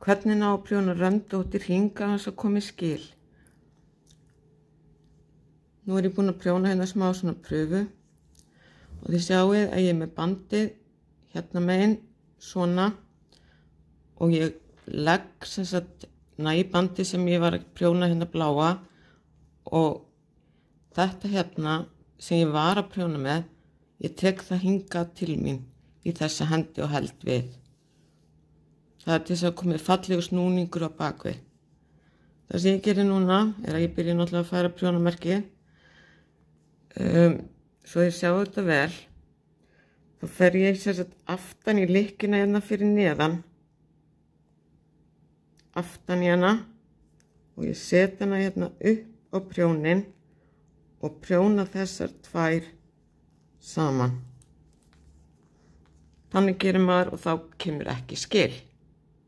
Hvernig ná prjónar Röndóttir hinga hans að koma í skil? Nú er ég búin að prjóna hérna smá svona pröfu og þið sjáuð að ég er með bandið hérna meginn svona og ég legg sem sagt næbandi sem ég var að prjóna hérna bláa og þetta hérna sem ég var að prjóna með ég tek það hinga til mín í þessa hendi og held við. Það er til þess að komið fallegu snúningur á bakvið. Það sem ég gerir núna er að ég byrja náttúrulega að færa prjónamerki. Um, svo ég sjá þetta vel. Þá fer ég sérstaklega aftan í likina hérna fyrir neðan. Aftan hérna. Og ég set hana hérna upp á prjónin. Og prjóna þessar tvær saman. Þannig gerir maður og þá kemur ekki skil.